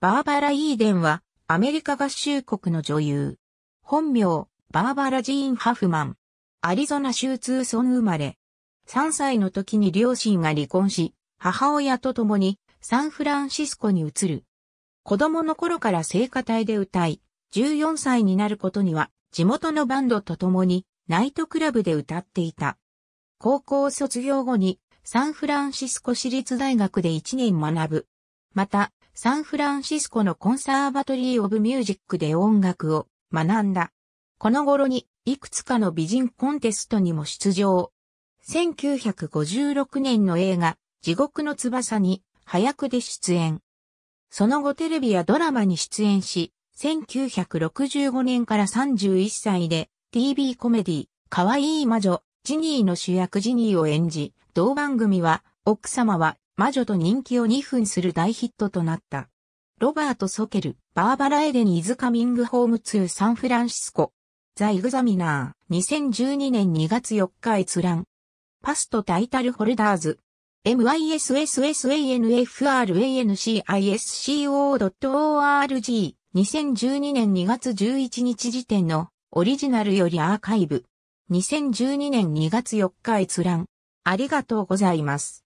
バーバラ・イーデンは、アメリカ合衆国の女優。本名、バーバラ・ジーン・ハフマン。アリゾナ州通村生まれ。3歳の時に両親が離婚し、母親と共にサンフランシスコに移る。子供の頃から聖歌隊で歌い、14歳になることには、地元のバンドと共にナイトクラブで歌っていた。高校卒業後にサンフランシスコ市立大学で1年学ぶ。また、サンフランシスコのコンサーバトリー・オブ・ミュージックで音楽を学んだ。この頃にいくつかの美人コンテストにも出場。1956年の映画、地獄の翼に早くで出演。その後テレビやドラマに出演し、1965年から31歳で TV コメディ、可愛い魔女、ジニーの主役ジニーを演じ、同番組は、奥様は魔女と人気を2分する大ヒットとなった。ロバート・ソケル、バーバラ・エデン・イズ・カミング・ホーム・ツー・サンフランシスコ。ザ・イグザミナー、2012年2月4日閲覧。パストタイタルホルダーズ。m y s s s a n f r a n c i s c o o r g 2012年2月11日時点のオリジナルよりアーカイブ。2012年2月4日閲覧。ありがとうございます。